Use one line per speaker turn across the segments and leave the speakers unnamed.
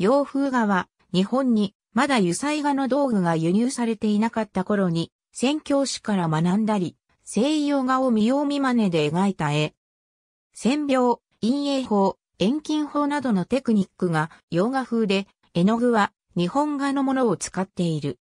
洋風画は日本にまだ油彩画の道具が輸入されていなかった頃に宣教師から学んだり西洋画を見よう見真似で描いた絵。線描、陰影法、遠近法などのテクニックが洋画風で絵の具は日本画のものを使っている。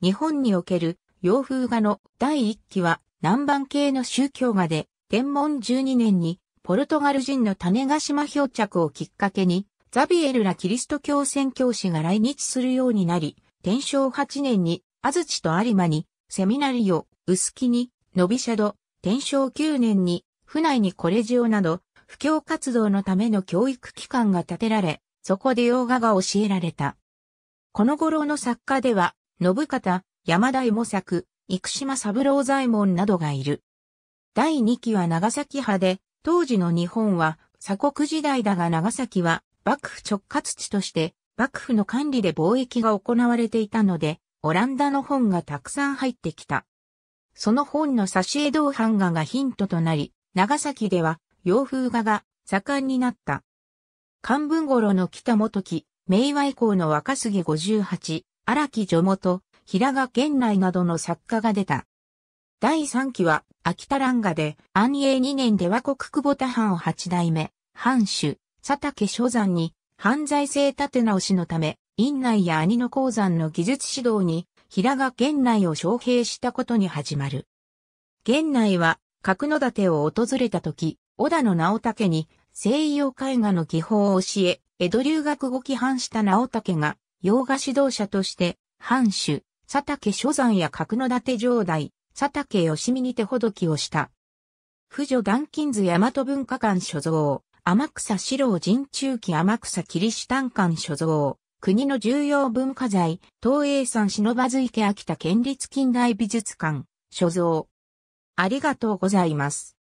日本における洋風画の第一期は南蛮系の宗教画で天文12年にポルトガル人の種ヶ島漂着をきっかけにザビエルらキリスト教宣教師が来日するようになり、天正8年に安土と有馬にセミナリオ、薄木に、ノビシャド、天正9年に、府内にコレジオなど、布教活動のための教育機関が建てられ、そこで洋画が教えられた。この頃の作家では、信方、山田模作、生島三郎左衛門などがいる。第2期は長崎派で、当時の日本は鎖国時代だが長崎は幕府直轄地として、幕府の管理で貿易が行われていたので、オランダの本がたくさん入ってきた。その本の挿絵銅版画がヒントとなり、長崎では洋風画が盛んになった。漢文頃の北元木、明和以降の若杉58、荒木序元、平賀源内などの作家が出た。第3期は秋田蘭画で安永2年で和国久保田藩を8代目、藩主、佐竹所山に犯罪性立て直しのため、院内や兄の鉱山の技術指導に、平賀源内を招聘したことに始まる。源内は、角野立を訪れた時、小田の直武に、西洋絵画の技法を教え、江戸留学後期反した直武が、洋画指導者として、藩主、佐竹所山や角野立城代、佐竹義見に手ほどきをした。婦女断金図大和文化館所蔵。天草四郎人中期天草キリシタン館所蔵。国の重要文化財、東映山忍ばず池秋田県立近代美術館、所蔵。ありがとうございます。